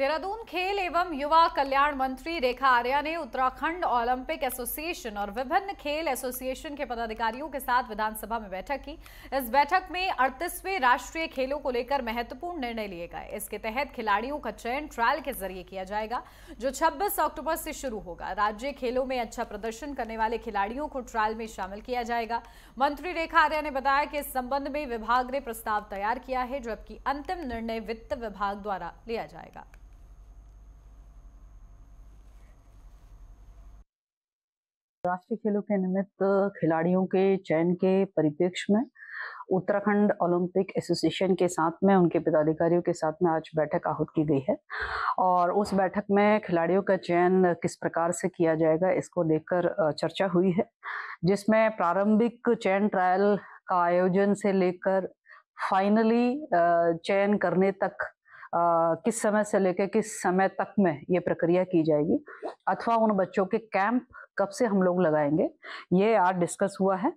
देहरादून खेल एवं युवा कल्याण मंत्री रेखा आर्या ने उत्तराखंड ओलंपिक एसोसिएशन और विभिन्न खेल एसोसिएशन के पदाधिकारियों के साथ विधानसभा में बैठक की इस बैठक में अड़तीसवें राष्ट्रीय खेलों को लेकर महत्वपूर्ण निर्णय लिए गए इसके तहत खिलाड़ियों का चयन ट्रायल के जरिए किया जाएगा जो छब्बीस अक्टूबर से शुरू होगा राज्य खेलों में अच्छा प्रदर्शन करने वाले खिलाड़ियों को ट्रायल में शामिल किया जाएगा मंत्री रेखा आर्या ने बताया कि इस संबंध में विभाग ने प्रस्ताव तैयार किया है जबकि अंतिम निर्णय वित्त विभाग द्वारा लिया जाएगा राष्ट्रीय खेलों के निमित्त खिलाड़ियों के चयन के परिप्रेक्ष्य में उत्तराखंड ओलंपिक एसोसिएशन के साथ में उनके पदाधिकारियों के साथ में आज बैठक आहूत की गई है और उस बैठक में खिलाड़ियों का चयन किस प्रकार से किया जाएगा इसको लेकर चर्चा हुई है जिसमें प्रारंभिक चयन ट्रायल का आयोजन से लेकर फाइनली चयन करने तक किस समय से लेकर किस समय तक में ये प्रक्रिया की जाएगी अथवा उन बच्चों के कैंप कब से हम लोग लगाएंगे ये आज डिस्कस हुआ है